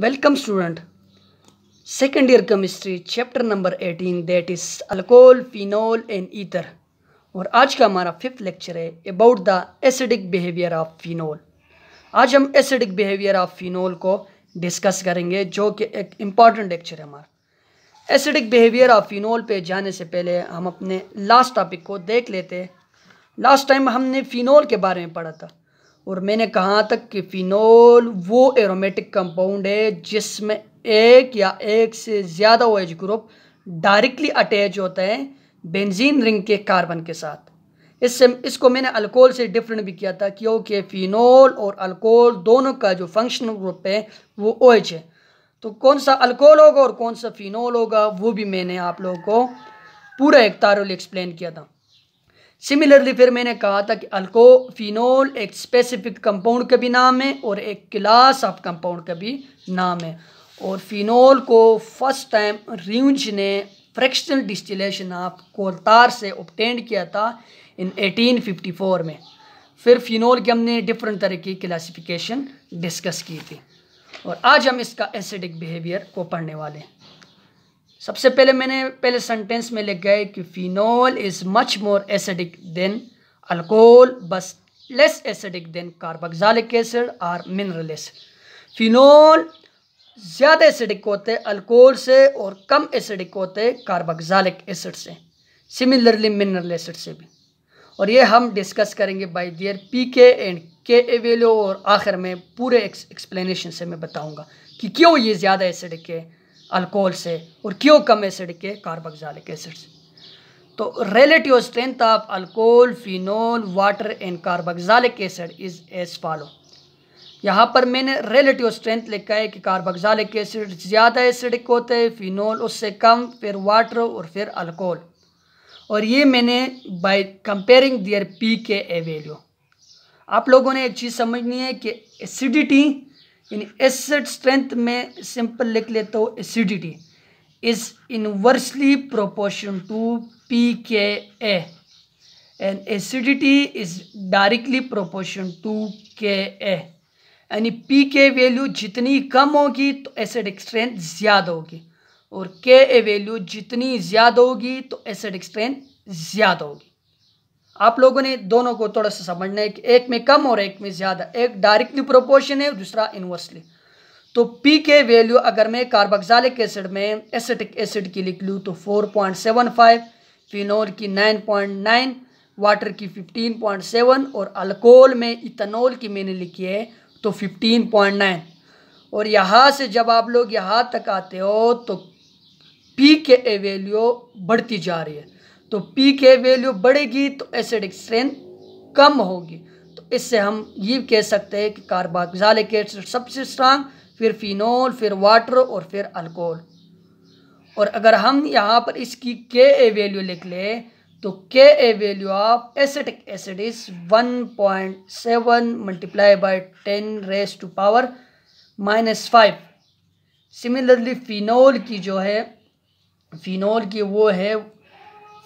welcome student second year chemistry chapter number eighteen that is alcohol phenol and ether और आज का हमारा fifth lecture है about the acidic behaviour of phenol आज हम acidic behaviour of phenol को discuss करेंगे जो कि एक इम्पॉर्टेंट लेक्चर है हमारा एसिडिक बिहेवियर ऑफ फिनोल पे जाने से पहले हम अपने लास्ट टॉपिक को देख लेते हैं लास्ट टाइम हमने फिनोल के बारे में पढ़ा था और मैंने कहा तक कि फ़िनोल वो एरोमेटिक कंपाउंड है जिसमें एक या एक से ज़्यादा ओ ग्रुप डायरेक्टली अटैच होता है बेंजीन रिंग के कार्बन के साथ इससे इसको मैंने अल्कोहल से डिफरेंट भी किया था क्योंकि फ़िनोल और अल्कोहल दोनों का जो फंक्शनल ग्रुप है वो ओ है तो कौन सा अल्कोहल होगा और कौन सा फ़िनोल होगा वो भी मैंने आप लोगों को पूरा एक तारुल एक्सप्लेन किया था सिमिलरली फिर मैंने कहा था कि अल्कोफिनोल एक स्पेसिफिक कंपाउंड का भी नाम है और एक क्लास ऑफ कंपाउंड का भी नाम है और फिनोल को फर्स्ट टाइम रिंज ने फ्रैक्शनल डिस्टिलेशन ऑफ कोलतार से ऑप्टेंड किया था इन 1854 में फिर फिनोल की हमने डिफरेंट तरह की क्लासिफिकेशन डिस्कस की थी और आज हम इसका एसिडिक बिहेवियर को पढ़ने वाले हैं सबसे पहले मैंने पहले सेंटेंस में लिख गए कि phenol is much more acidic than alcohol बस less acidic than carboxylic acid और मिनरल एसिड फिनॉल ज़्यादा एसिडिक होते अल्कोहल से और कम एसिडिक होते कार्बोक्सिलिक एसिड से सिमिलरली मिनरल एसिड से भी और ये हम डिस्कस करेंगे by their P K and K A value और आखिर में पूरे एक्सप्लेनेशन से मैं बताऊँगा कि क्यों ये ज़्यादा एसिडिक है अल्कोहल से और क्यों कम एसिड के कार्बोक्सिलिक एसिड से तो relative strength of alcohol phenol water and carboxylic acid is as follow यहाँ पर मैंने रिलेटिव स्ट्रेंथ लिखा है कि कार्बोक्सिलिक एसिड ज़्यादा एसिडिक होते हैं फिनोल उससे कम फिर वाटर और फिर अल्कोहल और ये मैंने by comparing their P K A value आप लोगों ने एक चीज़ समझनी है कि एसिडिटी यानी एसिड स्ट्रेंथ में सिंपल लिख लेते हो acidity is inversely proportion to P K A and acidity is directly proportion to K A यानी पी के वैल्यू जितनी कम होगी तो एसिड स्ट्रेंथ ज़्यादा होगी और के ए वैल्यू जितनी ज़्यादा होगी तो एसिड स्ट्रेंथ ज़्यादा होगी आप लोगों ने दोनों को थोड़ा सा समझना है कि एक में कम और एक में ज़्यादा एक डायरेक्टली प्रोपोर्शन है दूसरा इन्वर्सली तो पी के वैल्यू अगर मैं कार्बोक्सालिक एसिड में एसिटिक एसिड की लिख लूँ तो four point seven five phenol की नाइन पॉइंट नाइन वाटर की फिफ्टीन पॉइंट सेवन और अल्कोहल में इथेनॉल की मैंने लिखी है तो फिफ्टीन पॉइंट नाइन और यहाँ से जब आप लोग यहाँ तक आते हो तो पी के ए वैल्यू बढ़ती जा रही है तो पी के वैल्यू बढ़ेगी तो एसिडिक स्ट्रेंथ कम होगी तो इससे हम ये कह सकते हैं कि कार्बाक्जालिक एसिड सबसे स्ट्रांग फिर फिनोल फिर वाटर और फिर अल्कोहल और अगर हम यहाँ पर इसकी के ए वैल्यू लिख ले तो K A value of acetic acid is one point seven multiply by ten raise to power minus five similarly phenol की जो है फिनोल की वो है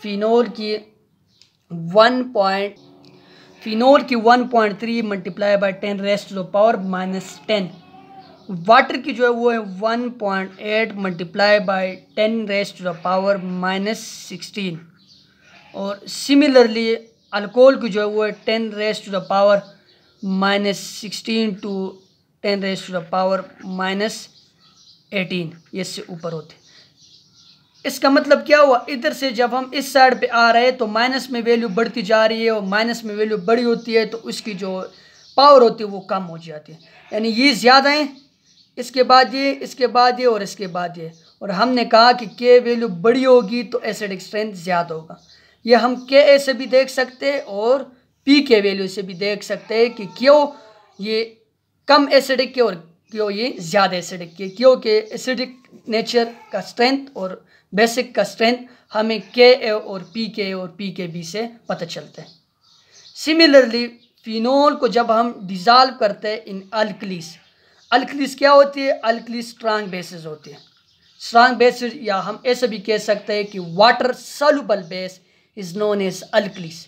फिनोल की वन पॉइंट फिनोल की one point three multiply by ten raised low power minus ten water की जो है वो है one point eight multiply by ten raised the power minus sixteen और सिमिलरली अल्कोहल की जो है वो है ten raised to the power minus sixteen to ten raised to the power minus eighteen इससे ऊपर होते इसका मतलब क्या हुआ इधर से जब हम इस साइड पे आ रहे हैं तो माइनस में वैल्यू बढ़ती जा रही है और माइनस में वैल्यू बड़ी होती है तो उसकी जो पावर होती है वो कम हो जाती है यानी ये ज़्यादा है इसके बाद ये इसके बाद ये और इसके बाद ये और हमने कहा कि के वैल्यू बड़ी होगी तो एसिडिक स्ट्रेंथ ज़्यादा होगा ये हम के ए से भी देख सकते हैं और पी के वैल्यू से भी देख सकते हैं कि क्यों ये कम एसिडिक के और क्यों ये ज़्यादा एसिडिक की क्योंकि एसिडिक नेचर का स्ट्रेंथ और बेसिक का स्ट्रेंथ हमें के ए और पी के और पी के बी से पता चलता है सिमिलरली फिनोल को जब हम डिज़ाल्व करते हैं इन अल्कलीस अल्कलीस क्या होती है अल्कलीस स्ट्रांग बेसिस होती है स्ट्रांग बेसिस या हम ऐसे भी कह सकते हैं कि water soluble base is known as alkalis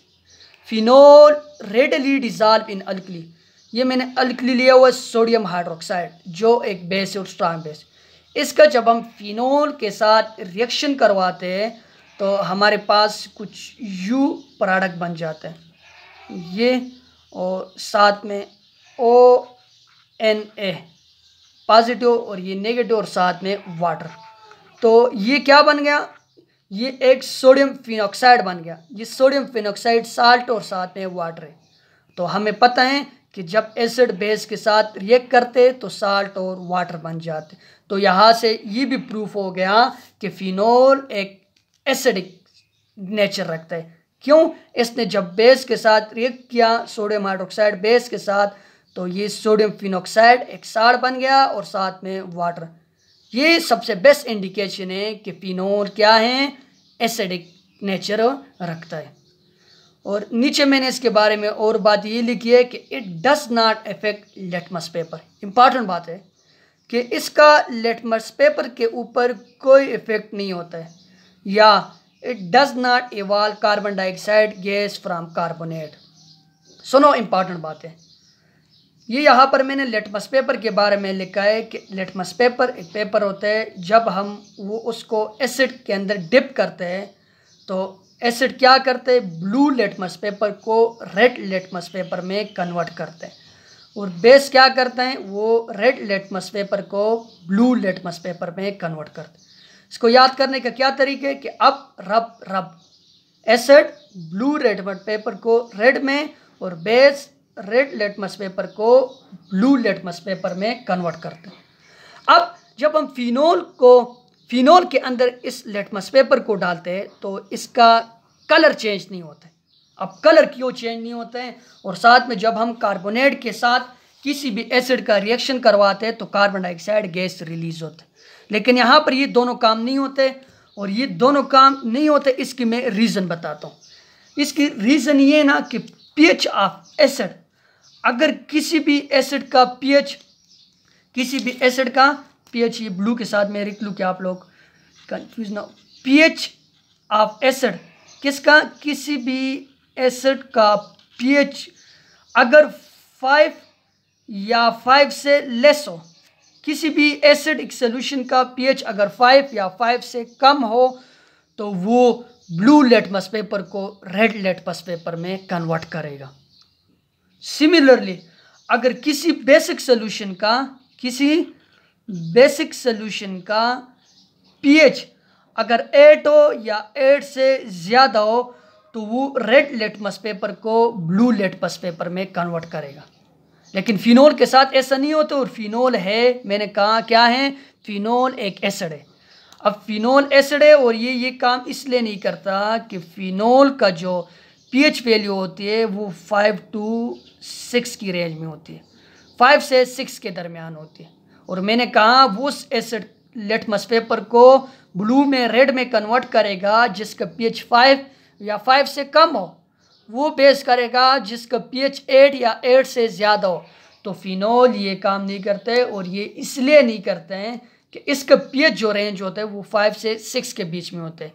phenol readily dissolve in alkali ये मैंने अल्कली लिया हुआ है सोडियम हाइड्रोक्साइड जो एक बेस और स्ट्रांग बेस इसका जब हम फिनोल के साथ रिएक्शन करवाते हैं तो हमारे पास कुछ यू प्रोडक्ट बन जाते हैं ये और साथ में ओ एन ए पॉजिटिव और ये नेगेटिव और साथ में वाटर तो ये क्या बन गया ये एक सोडियम फिनोक्साइड बन गया ये सोडियम फिनोक्साइड साल्ट और साथ में वाटर है तो हमें पता है कि जब एसिड बेस के साथ रिएक्ट करते तो साल्ट और वाटर बन जाते तो यहाँ से ये भी प्रूफ हो गया कि फिनोल एक एसिडिक नेचर रखता है क्यों इसने जब बेस के साथ रिएक्ट किया सोडियम हाइड्रोक्साइड बेस के साथ तो ये सोडियम फिनोक्साइड एक साल बन गया और साथ में वाटर ये सबसे बेस्ट इंडिकेशन है कि फिनोल क्या है एसिडिक नेचर रखता है और नीचे मैंने इसके बारे में और बात ये लिखी है कि it does not affect litmus paper important बात है कि इसका लेटमस पेपर के ऊपर कोई इफ़ेक्ट नहीं होता है या it does not evolve carbon dioxide gas from carbonate सुनो इम्पॉर्टेंट बात है ये यहाँ पर मैंने लेटमस पेपर के बारे में लिखा है कि लेटमस पेपर एक पेपर होता है जब हम वो उसको एसिड के अंदर डिप करते हैं तो एसिड क्या करते हैं ब्लू लेटमस पेपर को रेड लेटमस पेपर में कन्वर्ट करते हैं और बेस क्या करते हैं वो रेड लेटमस पेपर को ब्लू लेटमस पेपर में कन्वर्ट करते हैं इसको याद करने का क्या तरीके कि अब रब रब एसिड ब्लू रेडम पेपर को रेड में और बेस रेड लेटमस पेपर को ब्लू लेटमस पेपर में कन्वर्ट करते हैं अब जब हम फिनोल को फिनोल के अंदर इस लेटमस पेपर को डालते हैं तो इसका कलर चेंज नहीं होता है अब कलर क्यों चेंज नहीं होते हैं और साथ में जब हम कार्बोनेट के साथ किसी भी एसिड का रिएक्शन करवाते हैं तो कार्बन डाइऑक्साइड गैस रिलीज होते लेकिन यहाँ पर ये दोनों काम नहीं होते और ये दोनों काम नहीं होते इसकी मैं रीज़न बताता हूँ इसकी रीज़न ये ना कि पीएच ऑफ एसिड अगर किसी भी एसिड का पीएच किसी भी एसिड का पीएच ये ब्लू के साथ में रिक लू क्या आप लोग कंफ्यूज ना पीएच ऑफ एसिड किसका किसी भी एसिड का पीएच अगर फाइव या फाइव से लेस हो किसी भी एसिड सोल्यूशन का पीएच अगर फाइव या फाइव से कम हो तो वो ब्लू लेटमस पेपर को रेड लेटमस पेपर में कन्वर्ट करेगा सिमिलरली अगर किसी बेसिक सोल्यूशन का किसी बेसिक सॉल्यूशन का पीएच अगर एट हो या एट से ज़्यादा हो तो वो रेड लेटमस पेपर को ब्लू लेटमस पेपर में कन्वर्ट करेगा लेकिन फिनोल के साथ ऐसा नहीं होता और फिनोल है मैंने कहा क्या है फिनोल एक एसड है अब फिनोल एसड है और ये ये काम इसलिए नहीं करता कि फिनोल का जो पीएच वैल्यू होती है वो फाइव टू सिक्स की रेंज में होती है फाइव से सिक्स के दरमियान होती है और मैंने कहा वो एसिड लेटमस पेपर को ब्लू में रेड में कन्वर्ट करेगा जिसका पीएच फाइव या फाइव से कम हो वो बेस करेगा जिसका पीएच एट या एट से ज़्यादा हो तो फिनोल ये काम नहीं करते और ये इसलिए नहीं करते हैं कि इसका पीएच जो रेंज होता है वो फाइव से सिक्स के बीच में होते हैं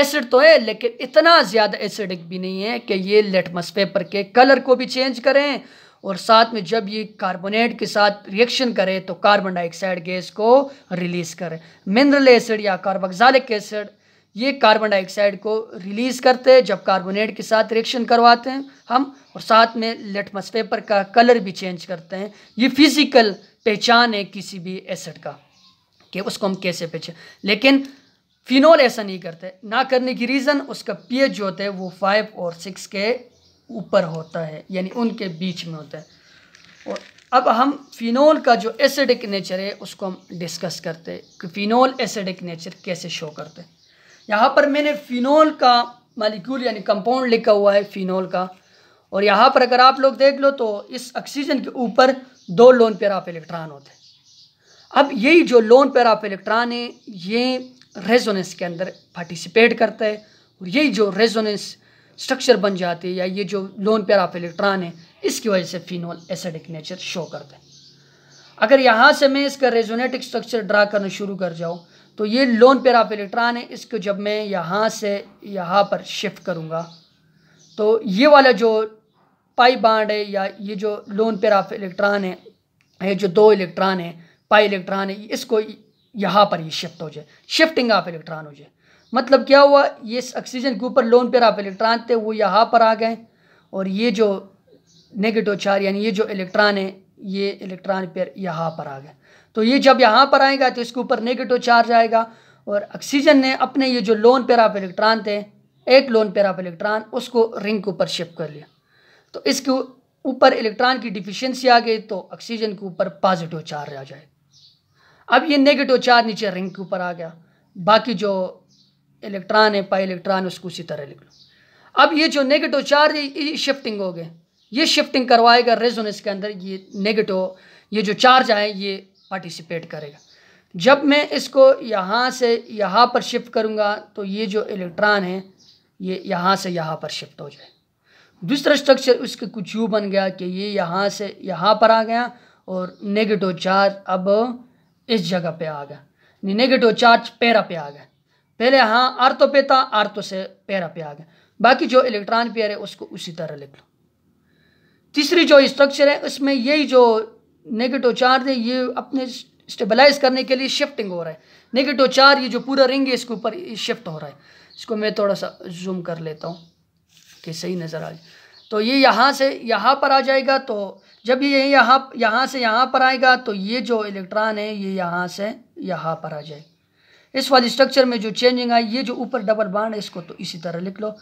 एसिड तो है लेकिन इतना ज़्यादा एसिडिक भी नहीं है कि ये लेटमस पेपर के कलर को भी चेंज करें और साथ में जब ये कार्बोनेट के साथ रिएक्शन करे तो कार्बन डाइऑक्साइड गैस को रिलीज़ करे मिनरल एसिड या कार्बोक्सालिक एसिड ये कार्बन डाइऑक्साइड को रिलीज़ करते हैं जब कार्बोनेट के साथ रिएक्शन करवाते हैं हम और साथ में लिटमस पेपर का कलर भी चेंज करते हैं ये फिज़िकल पहचान है किसी भी एसिड का कि उसको हम कैसे पहचान लेकिन फिनोल ऐसा नहीं करते ना करने की रीज़न उसका पीएच जो होता है वो फाइव और सिक्स के ऊपर होता है यानी उनके बीच में होता है और अब हम फिनोल का जो एसिडिक नेचर है उसको हम डिस्कस करते हैं कि फिनोल एसिडिक नेचर कैसे शो करते हैं यहाँ पर मैंने फिनोल का मालिक्यूल यानी कंपाउंड लिखा हुआ है फिनोल का और यहाँ पर अगर आप लोग देख लो तो इस ऑक्सीजन के ऊपर दो लोन पेयर ऑफ इलेक्ट्रॉन होते हैं अब यही जो लोन पेयर ऑफ इलेक्ट्रॉन है ये रेजोनेंस के अंदर पार्टिसिपेट करता है और यही जो रेजोनेंस स्ट्रक्चर बन जाती है या ये जो लोन ऑफ इलेक्ट्रॉन है इसकी वजह से फिनोल एसिडिक नेचर शो करते हैं अगर यहाँ से मैं इसका रेजोनेटिक स्ट्रक्चर ड्रा करना शुरू कर जाऊँ तो ये लोन ऑफ इलेक्ट्रॉन है इसको जब मैं यहाँ से यहाँ पर शिफ्ट करूँगा तो ये वाला जो पाई बाड है या ये जो लोन पेयर ऑफ इलेक्ट्रॉन है ये जो दो इलेक्ट्रॉन है पाई इलेक्ट्रॉन है इसको यहाँ पर ये शिफ्ट हो जाए शिफ्टिंग ऑफ इलेक्ट्रॉन हो जाए मतलब क्या हुआ ये ऑक्सीजन के ऊपर लोन पेयर आप इलेक्ट्रॉन थे वो यहाँ पर आ गए और ये जो नेगेटिव चार यानी ये जो इलेक्ट्रॉन है ये इलेक्ट्रॉन पेयर यहाँ पर आ गए तो ये जब यहाँ पर आएगा तो इसके ऊपर नेगेटिव चार्ज आएगा और ऑक्सीजन ने अपने ये जो लोन पेयर आप इलेक्ट्रॉन थे एक लोन पेयर आप इलेक्ट्रॉन उसको रिंग के ऊपर शिफ्ट कर लिया तो इसके ऊपर इलेक्ट्रॉन की डिफिशियंसी आ गई तो ऑक्सीजन के ऊपर पॉजिटिव चार्ज आ जाए अब ये नेगेटिव चार्ज नीचे रिंग के ऊपर आ गया बाकी जो इलेक्ट्रॉन है पाई इलेक्ट्रॉन उसको उसी तरह लिख लो अब ये जो नेगेटिव चार्ज है ये शिफ्टिंग हो गए ये शिफ्टिंग करवाएगा रेजोनेंस के अंदर ये नेगेटिव ये जो चार्ज आए ये पार्टिसिपेट करेगा जब मैं इसको यहाँ से यहाँ पर शिफ्ट करूँगा तो ये जो इलेक्ट्रॉन है ये यहाँ से यहाँ पर शिफ्ट हो जाए दूसरा स्ट्रक्चर उसके कुछ यूँ बन गया कि ये यहाँ से यहाँ पर आ गया और नेगेटिव चार्ज अब इस जगह पे आ गया नेगेटिव चार्ज पैरा पे आ गया पहले हाँ आर्तो पेता था तो से पेरा पे आ गया बाकी जो इलेक्ट्रॉन पेयर है उसको उसी तरह लिख लो तीसरी जो स्ट्रक्चर है उसमें यही जो नेगेटिव चार्ज है ये अपने स्टेबलाइज करने के लिए शिफ्टिंग हो रहा है नेगेटिव चार ये जो पूरा रिंग है इसके ऊपर शिफ्ट हो रहा है इसको मैं थोड़ा सा जूम कर लेता हूँ कि सही नज़र आ जाए तो ये यहाँ से यहाँ पर आ जाएगा तो जब ये यहाँ यहाँ से यहाँ पर आएगा तो ये जो इलेक्ट्रॉन है ये यहाँ से यहाँ पर आ जाएगा इस वाली स्ट्रक्चर में जो चेंजिंग आई ये जो ऊपर डबल बाड है इसको तो इसी तरह लिख लो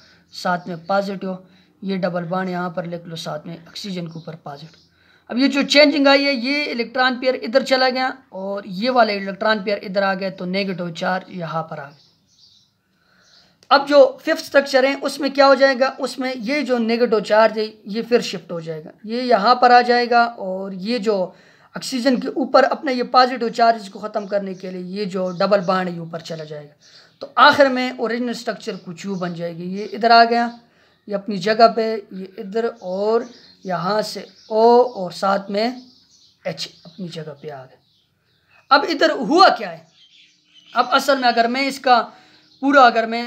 साथ में पॉजिटिव ये डबल बाड यहाँ पर लिख लो साथ में ऑक्सीजन के ऊपर पॉजिटिव अब ये जो चेंजिंग आई है ये इलेक्ट्रॉन पेयर इधर चला गया और ये वाला इलेक्ट्रॉन पेयर इधर आ गया तो नेगेटिव चार्ज यहाँ पर आ गया अब जो फिफ्थ स्ट्रक्चर है उसमें क्या हो जाएगा उसमें ये जो नेगेटिव चार्ज है ये फिर शिफ्ट हो जाएगा ये यहाँ पर आ जाएगा और ये जो ऑक्सीजन के ऊपर अपने ये पॉजिटिव चार्ज को ख़त्म करने के लिए ये जो डबल बाड ये ऊपर चला जाएगा तो आखिर में ओरिजिनल स्ट्रक्चर कुछ यूँ बन जाएगी ये इधर आ गया ये अपनी जगह पे ये इधर और यहाँ से ओ और साथ में एच अपनी जगह पे आ गया अब इधर हुआ क्या है अब असल में अगर मैं इसका पूरा अगर मैं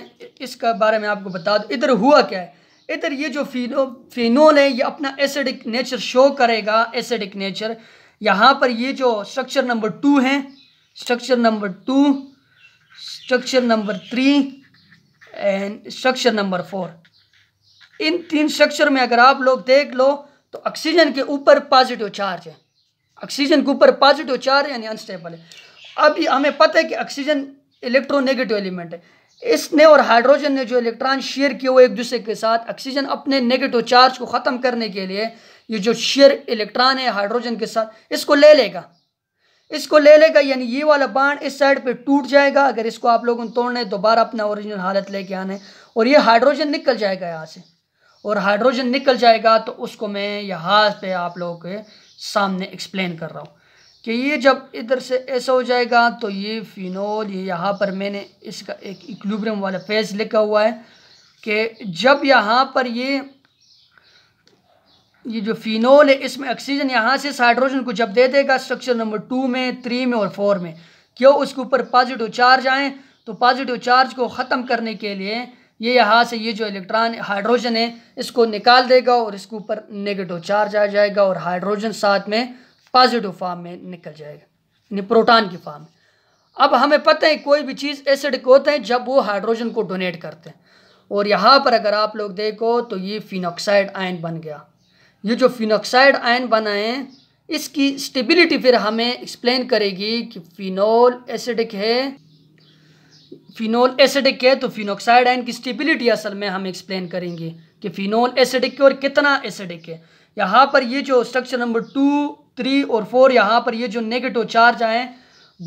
इसका बारे में आपको बता दूँ इधर हुआ क्या है इधर ये जो फिनो फिनोल है ये अपना एसिडिक नेचर शो करेगा एसिडिक नेचर यहाँ पर ये जो स्ट्रक्चर नंबर टू है structure number two structure number three and structure number four इन तीन स्ट्रक्चर में अगर आप लोग देख लो तो ऑक्सीजन के ऊपर पॉजिटिव चार्ज है ऑक्सीजन के ऊपर पॉजिटिव चार्ज यानी अनस्टेबल है अभी हमें पता है कि ऑक्सीजन इलेक्ट्रोनेगेटिव एलिमेंट है इसने और हाइड्रोजन ने जो इलेक्ट्रॉन शेयर किए हुए एक दूसरे के साथ ऑक्सीजन अपने नेगेटिव चार्ज को ख़त्म करने के लिए ये जो शेयर इलेक्ट्रॉन है हाइड्रोजन के साथ इसको ले लेगा इसको ले लेगा यानी ये वाला बाण इस साइड पे टूट जाएगा अगर इसको आप लोगों ने तोड़ना है दोबारा अपना ओरिजिनल हालत लेके आना है और ये हाइड्रोजन निकल जाएगा यहाँ से और हाइड्रोजन निकल जाएगा तो उसको मैं यहाँ पे आप लोगों के सामने एक्सप्लेन कर रहा हूँ कि ये जब इधर से ऐसा हो जाएगा तो ये फिनोल ये यहाँ पर मैंने इसका एक इक्लूब्रियम वाला फेज लिखा हुआ है कि जब यहाँ पर ये ये जो फिनोल है इसमें ऑक्सीजन यहाँ से हाइड्रोजन को जब दे देगा स्ट्रक्चर नंबर टू में थ्री में और फोर में क्यों उसके ऊपर पॉजिटिव चार्ज आएँ तो पॉजिटिव चार्ज को ख़त्म करने के लिए ये यहाँ से ये जो इलेक्ट्रॉन हाइड्रोजन है इसको निकाल देगा और इसके ऊपर नेगेटिव चार्ज आ जाएगा और हाइड्रोजन साथ में पॉजिटिव फार्म में निकल जाएगा यानी प्रोटान की फार्म में अब हमें पता है कोई भी चीज़ एसिडिक होते हैं जब वो हाइड्रोजन को डोनेट करते हैं और यहाँ पर अगर आप लोग देखो तो ये फिनोक्साइड आयन बन गया ये जो फिनोक्साइड आयन बनाए इसकी स्टेबिलिटी फिर हमें एक्सप्लेन करेगी कि फिनोल एसिडिक है फिनोल एसिडिक है तो फिनोक्साइड आयन की स्टेबिलिटी असल में हम एक्सप्लेन करेंगे कि फिनोल एसिडिक है और कितना एसिडिक है यहाँ पर ये जो स्ट्रक्चर नंबर टू थ्री और फोर यहाँ पर ये जो नेगेटिव चार्ज आए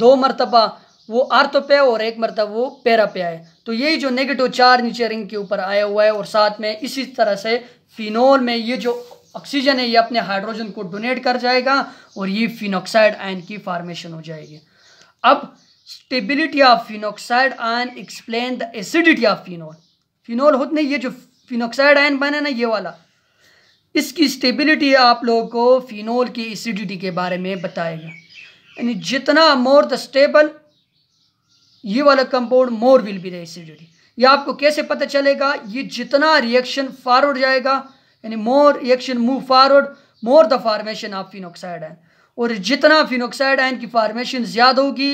दो मरतबा वो आर्थो पे और एक मरतब वो पैरा पे आए तो यही जो नेगेटिव चार्ज नीचे रिंग के ऊपर आया हुआ है और साथ में इसी तरह से फिनोल में ये जो ऑक्सीजन है ये अपने हाइड्रोजन को डोनेट कर जाएगा और ये फिनोक्साइड आयन की फॉर्मेशन हो जाएगी अब stability of phenoxide ion explain the acidity of phenol phenol होते ये जो फिनोक्साइड आयन बने ना ये वाला इसकी स्टेबिलिटी आप लोगों को फिनोल की एसिडिटी के बारे में बताएगा यानी जितना मोर द स्टेबल ये वाला compound more will be the acidity ये आपको कैसे पता चलेगा ये जितना रिएक्शन फॉरवर्ड जाएगा यानी more action move forward more the formation of phenoxide ion और जितना फिनोक्साइड आयन की फार्मेशन ज़्यादा होगी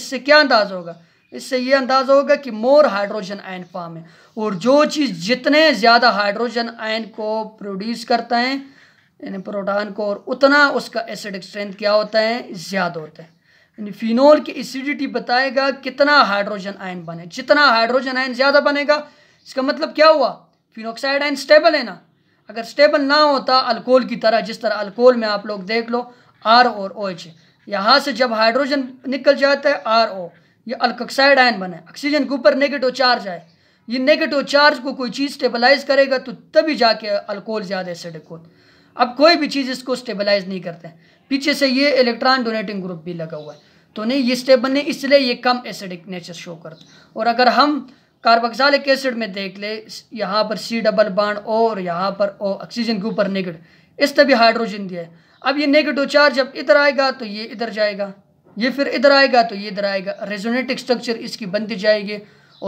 इससे क्या अंदाज होगा इससे ये अंदाज होगा कि मोर हाइड्रोजन आयन फॉर्म है और जो चीज़ जितने ज़्यादा हाइड्रोजन आयन को प्रोड्यूस करता है यानी प्रोटॉन को और उतना उसका एसिडिक स्ट्रेंथ क्या होता है ज़्यादा होता है यानी फिनोल की एसिडिटी बताएगा कितना हाइड्रोजन आयन बने जितना हाइड्रोजन आयन ज़्यादा बनेगा इसका मतलब क्या हुआ फिनोक्साइड आयन स्टेबल है ना अगर स्टेबल ना होता अल्कोहल की तरह जिस तरह अल्कोहल में आप लोग देख लो आर और ओ एच यहाँ से जब हाइड्रोजन निकल जाता है आर ओ ये अल्कोक्साइड आयन बने ऑक्सीजन के ऊपर नेगेटिव चार्ज आए ये नेगेटिव चार्ज को कोई चीज़ स्टेबलाइज करेगा तो तभी जाके अल्कोहल ज़्यादा एसिडिक हो अब कोई भी चीज़ इसको स्टेबलाइज नहीं करते पीछे से ये इलेक्ट्रॉन डोनेटिंग ग्रुप भी लगा हुआ है तो नहीं ये स्टेबल नहीं इसलिए ये कम एसिडिक नेचर शो करते और अगर हम कार्बोक्सालिक एसिड में देख ले यहाँ पर सी डबल बाड ओ और यहाँ पर ओ ऑक्सीजन के ऊपर नेगेट इस तभी हाइड्रोजन दिया है अब ये नेगेटिव चार्ज अब इधर आएगा तो ये इधर जाएगा ये फिर इधर आएगा तो ये इधर आएगा रेजोनेटिक स्ट्रक्चर इसकी बनती जाएगी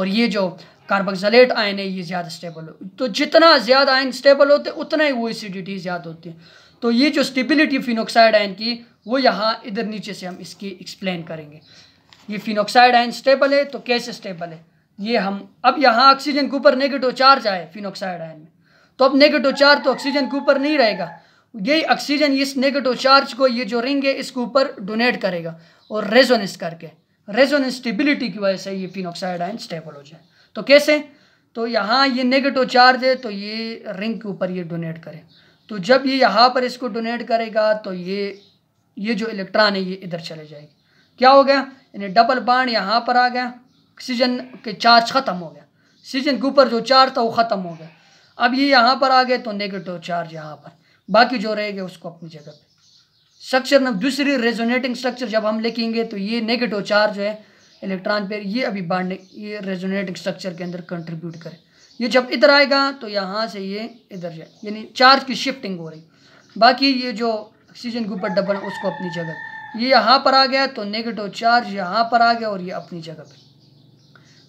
और ये जो कार्बोक्सालेट आयन है ये ज़्यादा स्टेबल हो तो जितना ज़्यादा आयन स्टेबल होते उतना ही वो एसिडिटी ज़्यादा होती है तो ये जो स्टेबिलिटी फिनोक्साइड आयन की वो यहाँ इधर नीचे से हम इसकी एक्सप्लेन करेंगे ये फिनोक्साइड आयन स्टेबल है तो कैसे स्टेबल है ये हम अब यहाँ ऑक्सीजन के ऊपर नेगेटिव चार्ज आए फिनोक्साइड आयन में तो अब नेगेटिव चार्ज तो ऑक्सीजन के ऊपर नहीं रहेगा यही ऑक्सीजन इस नेगेटिव चार्ज को ये जो रिंग है इसके ऊपर डोनेट करेगा और रेजोनेंस करके रेजोनेंस स्टेबिलिटी की वजह से ये फिनोक्साइड आयन स्टेबल हो जाए तो कैसे तो यहाँ ये नेगेटिव चार्ज है तो ये रिंग के ऊपर ये डोनेट करे तो जब ये यहाँ पर इसको डोनेट करेगा तो ये ये जो इलेक्ट्रॉन है ये इधर चले जाएगी क्या हो गया यानी डबल बाड यहाँ पर आ गया ऑक्सीजन के चार्ज ख़त्म हो गया ऑक्सीजन के ऊपर जो चार्ज था वो ख़त्म हो गया अब ये यहाँ पर आ गए तो नेगेटिव चार्ज यहाँ पर बाकी जो रहेगा उसको अपनी जगह पे स्ट्रक्चर नंबर दूसरी रेजोनेटिंग स्ट्रक्चर जब हम लिखेंगे तो ये नेगेटिव चार्ज है इलेक्ट्रॉन पर ये अभी बांटने ये रेजोनेटिंग स्ट्रक्चर के अंदर कंट्रीब्यूट करें ये जब इधर आएगा तो यहाँ से ये इधर जाए यानी चार्ज की शिफ्टिंग हो रही बाकी ये जो ऑक्सीजन के ऊपर डबल उसको अपनी जगह ये यहाँ पर आ गया तो नेगेटिव चार्ज यहाँ पर आ गया और ये अपनी जगह पर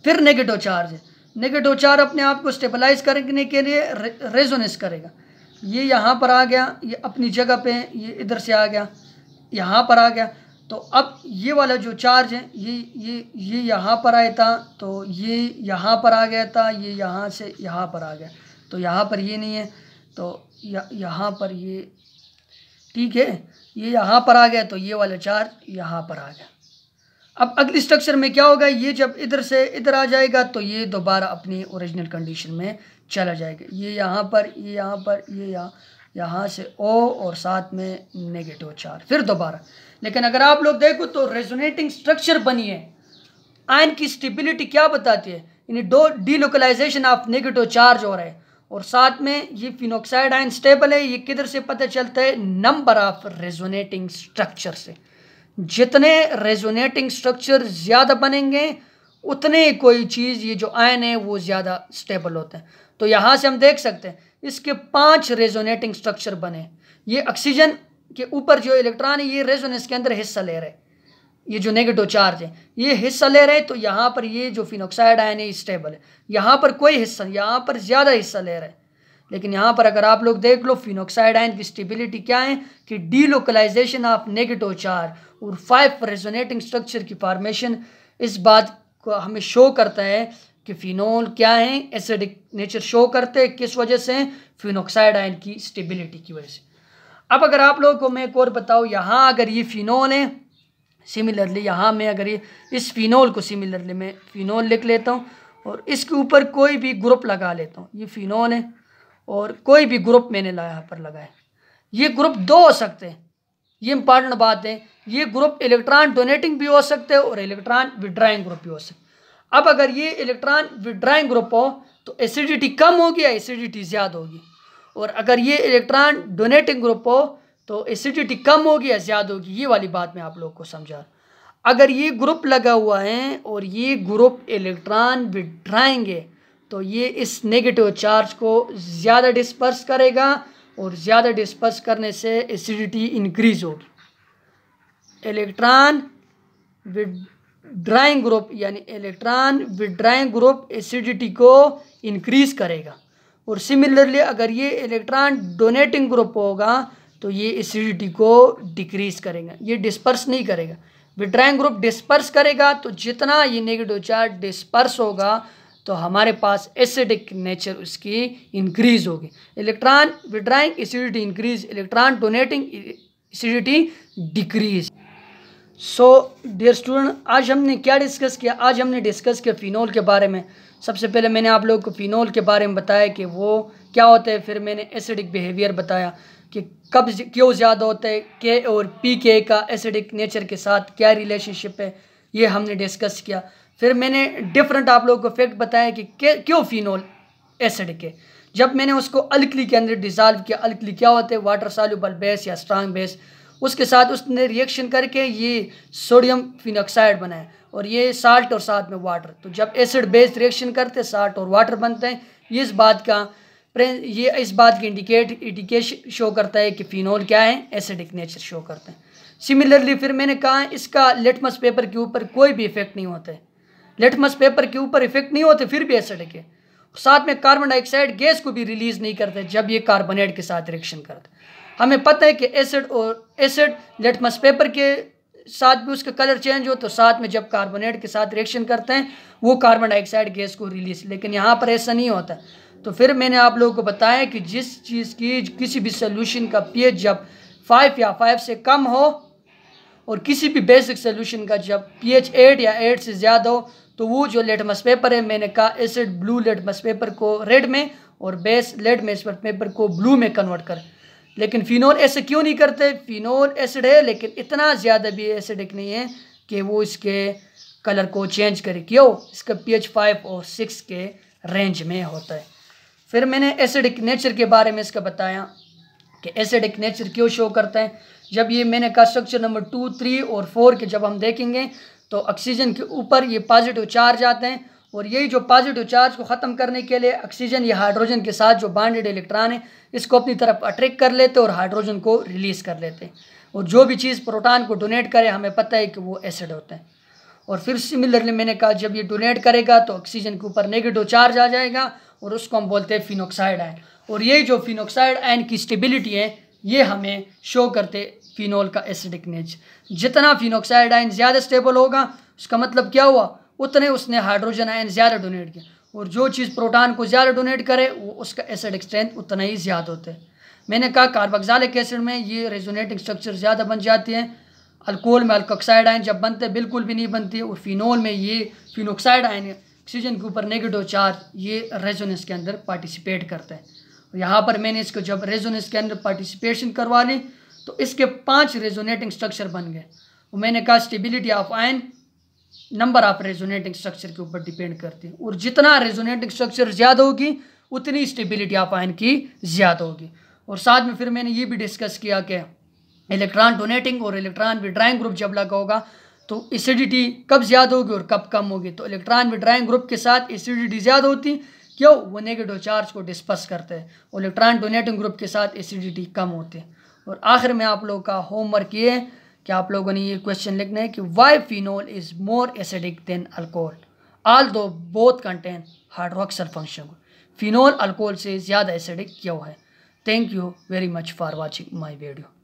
फिर नेगेटिव चार्ज नेगेटिव चार्ज अपने आप को स्टेबलाइज करने के लिए रेजोनेस रेजोनेंस करेगा ये यहाँ पर आ गया ये अपनी जगह पे ये इधर से आ गया यहाँ पर आ गया तो अब ये वाला जो चार्ज है ये ये ये यहाँ पर आया था तो ये यहाँ पर आ गया था ये यहाँ से यहाँ पर आ गया तो यहाँ पर ये नहीं है तो यहाँ पर ये ठीक है ये यहाँ पर आ गया तो ये वाला चार्ज यहाँ पर आ गया अब अगले स्ट्रक्चर में क्या होगा ये जब इधर से इधर आ जाएगा तो ये दोबारा अपनी ओरिजिनल कंडीशन में चला जाएगा ये यहाँ पर ये यहाँ पर ये यहाँ यहाँ से ओ और साथ में नेगेटिव चार फिर दोबारा लेकिन अगर आप लोग देखो तो रेजोनेटिंग स्ट्रक्चर बनी है आयन की स्टेबिलिटी क्या बताती है यानी डो डीलोकलाइजेशन ऑफ नेगेटिव चार्ज हो रहा है और साथ में ये फिनोक्साइड आयन स्टेबल है ये किधर से पता चलता है नंबर ऑफ रेजोनेटिंग स्ट्रक्चर से जितने रेजोनेटिंग स्ट्रक्चर ज़्यादा बनेंगे उतने कोई चीज़ ये जो आयन है वो ज़्यादा स्टेबल होते हैं तो यहाँ से हम देख सकते हैं इसके पांच रेजोनेटिंग स्ट्रक्चर बने ये ऑक्सीजन के ऊपर जो इलेक्ट्रॉन है ये रेजोनेंस के अंदर हिस्सा ले रहे ये जो नेगेटिव चार्ज है ये हिस्सा ले रहे तो यहाँ पर ये जो फिनोक्साइड आयन है स्टेबल है यहाँ पर कोई हिस्सा यहाँ पर ज़्यादा हिस्सा ले रहे हैं लेकिन यहाँ पर अगर आप लोग देख लो फिनोक्साइड आयन की स्टेबिलिटी क्या है कि डीलोकलाइजेशन ऑफ नेगेटिव चार और फाइव रेजोनेटिंग स्ट्रक्चर की फार्मेशन इस बात को हमें शो करता है कि फिनोल क्या है एसिडिक नेचर शो करते हैं किस वजह से फिनोक्साइड आयन की स्टेबिलिटी की वजह से अब अगर आप लोगों को मैं एक और बताऊँ यहाँ अगर ये फिनोल है सिमिलरली यहाँ मैं अगर ये इस फिनोल को सिमिलरली मैं फिनोल लिख लेता हूँ और इसके ऊपर कोई भी ग्रुप लगा लेता हूँ ये फिनोल है और कोई भी ग्रुप मैंने यहाँ पर लगाया ये ग्रुप दो हो सकते हैं ये इंपॉर्टेंट बात है ये ग्रुप इलेक्ट्रॉन डोनेटिंग भी हो सकते हैं और इलेक्ट्रॉन विड्राइंग ग्रुप भी हो सकते अब अगर ये इलेक्ट्रॉन विड्राइंग ग्रुप हो तो एसिडिटी कम होगी या एसिडिटी ज़्यादा होगी और अगर ये इलेक्ट्रॉन डोनेटिंग ग्रुप हो तो एसिडिटी कम होगी या ज़्यादा होगी ये वाली बात मैं आप लोग को समझा अगर ये ग्रुप लगा हुआ है और ये ग्रुप इलेक्ट्रॉन विड्राएंगे तो ये इस नेगेटिव चार्ज को ज़्यादा डिस्पर्स करेगा और ज़्यादा डिस्पर्स करने से एसिडिटी इंक्रीज होगी इलेक्ट्रॉन विद ड्राइंग ग्रुप यानी electron withdrawing group acidity को इंक्रीज करेगा और सिमिलरली अगर ये इलेक्ट्रॉन डोनेटिंग ग्रुप होगा तो ये एसिडिटी को डिक्रीज करेगा ये डिस्पर्स नहीं करेगा विड्राइंग ग्रुप डिस्पर्स करेगा तो जितना ये नेगेटिव चार्ज डिस्पर्स होगा तो हमारे पास एसिडिक नेचर उसकी इंक्रीज होगी electron withdrawing acidity increase electron donating acidity decrease so dear student आज हमने क्या डिस्कस किया आज हमने डिस्कस किया फ़िनोल के बारे में सबसे पहले मैंने आप लोगों को फ़िनोल के बारे में बताया कि वो क्या होता है फिर मैंने एसिडिक बिहेवियर बताया कि कब क्यों ज़्यादा होता है के और पी के का एसिडिक नेचर के साथ क्या रिलेशनशिप है ये हमने डिस्कस किया फिर मैंने डिफरेंट आप लोगों को फैक्ट बताया कि क्यों फिनोल एसिड के जब मैंने उसको अलकली के अंदर डिजॉल्व किया अलकली क्या होते हैं वाटर सॉल्यूबल बेस या स्ट्रांग बेस उसके साथ उसने रिएक्शन करके ये सोडियम फिनोक्साइड बनाया और ये साल्ट और साथ में वाटर तो जब एसिड बेस रिएक्शन करते साल्ट और वाटर बनते हैं ये इस बात का ये इस बात की इंडिकेट इंडिकेश शो करता है कि फिनोल क्या है एसिडिक नेचर शो करते हैं सिमिलरली फिर मैंने कहा इसका लिटमस पेपर के ऊपर कोई भी इफेक्ट नहीं होता है लेटमस पेपर के ऊपर इफेक्ट नहीं होते फिर भी एसिड के साथ में कार्बन डाइऑक्साइड गैस को भी रिलीज नहीं करते जब ये कार्बोनेट के साथ रिएक्शन करते हमें पता है कि एसिड और एसिड लेटमस पेपर के साथ भी उसका कलर चेंज हो तो साथ में जब कार्बोनेट के साथ रिएक्शन करते हैं वो कार्बन डाइऑक्साइड गैस को रिलीज लेकिन यहाँ पर ऐसा नहीं होता तो फिर मैंने आप लोगों को बताया कि जिस चीज़ की किसी भी सोल्यूशन का पीएच जब फाइव या फाइव से कम हो और किसी भी बेसिक सोल्यूशन का जब पीएच एट या एट से ज़्यादा हो तो वो जो लेटमस पेपर है मैंने कहा एसिड ब्लू लेटमस पेपर को रेड में और बेस लेटमस पेपर को ब्लू में कन्वर्ट कर लेकिन फ़िनोल ऐसे क्यों नहीं करते फ़िनोल एसिड है लेकिन इतना ज़्यादा भी एसिडिक नहीं है कि वो इसके कलर को चेंज करे क्यों इसका पीएच फाइव और सिक्स के रेंज में होता है फिर मैंने एसिडिक नेचर के बारे में इसका बताया कि एसिडिक नेचर क्यों शो करते हैं जब ये मैंने कहा स्ट्रक्चर नंबर टू थ्री और फोर के जब हम देखेंगे तो ऑक्सीजन के ऊपर ये पॉजिटिव चार्ज आते हैं और यही जो पॉजिटिव चार्ज को ख़त्म करने के लिए ऑक्सीजन या हाइड्रोजन के साथ जो बाडेड इलेक्ट्रॉन है इसको अपनी तरफ अट्रैक्ट कर लेते और हाइड्रोजन को रिलीज़ कर लेते हैं और जो भी चीज़ प्रोटॉन को डोनेट करे हमें पता है कि वो एसिड होते हैं और फिर सिमिलरली मैंने कहा जब ये डोनेट करेगा तो ऑक्सीजन के ऊपर नेगेटिव चार्ज आ जाएगा और उसको हम बोलते हैं फिनोक्साइड आयन और ये जो फिनोक्साइड आयन की स्टेबिलिटी है ये हमें शो करते फिनोल का एसिडिक नेच जितना फिनोक्साइड आयन ज़्यादा स्टेबल होगा उसका मतलब क्या हुआ उतने उसने हाइड्रोजन आयन ज़्यादा डोनेट किया और जो चीज़ प्रोटॉन को ज़्यादा डोनेट करे वो उसका एसिडिक स्ट्रेंथ उतना ही ज़्यादा होता है मैंने कहा कार्बोक्सालिक एसिड में ये रेजोनेटिंग स्ट्रक्चर ज़्यादा बन जाती हैं अल्कोहल में अल्कोक्साइड आयन जब बनते हैं बिल्कुल भी नहीं बनती और फिनोल में ये फिनोक्साइड आयन ऑक्सीजन के ऊपर नेगेटिव चार्ज ये रेजोनेंस के अंदर पार्टिसिपेट करता है यहाँ पर मैंने इसको जब रेजोनेंस के अंदर पार्टिसिपेशन करवा ली तो इसके पांच रेजोनेटिंग स्ट्रक्चर बन गए मैंने कहा stability of ion number of resonating structure के ऊपर डिपेंड करती है और जितना रेजोनेटिंग स्ट्रक्चर ज़्यादा होगी उतनी स्टेबिलिटी ऑफ आयन की ज़्यादा होगी और साथ में फिर मैंने ये भी डिस्कस किया कि इलेक्ट्रॉन डोनेटिंग और इलेक्ट्रॉन विड्राइंग ग्रुप जब लगा होगा तो एसिडिटी कब ज़्यादा होगी और कब कम होगी तो इलेक्ट्रॉन विड्राइंग ग्रुप के साथ एसिडिटी ज़्यादा होती क्यों वो नेगेटिव चार्ज को डिस्पर्स करते हैं इलेक्ट्रॉन डोनेटिंग ग्रुप के साथ एसिडिटी कम होती है और आखिर में आप लोग का होमवर्क ये कि आप लोगों ने ये क्वेश्चन लिखना है कि why phenol is more acidic than alcohol although both contain hydroxyl function phenol alcohol से ज़्यादा एसिडिक क्यों है thank you very much for watching my video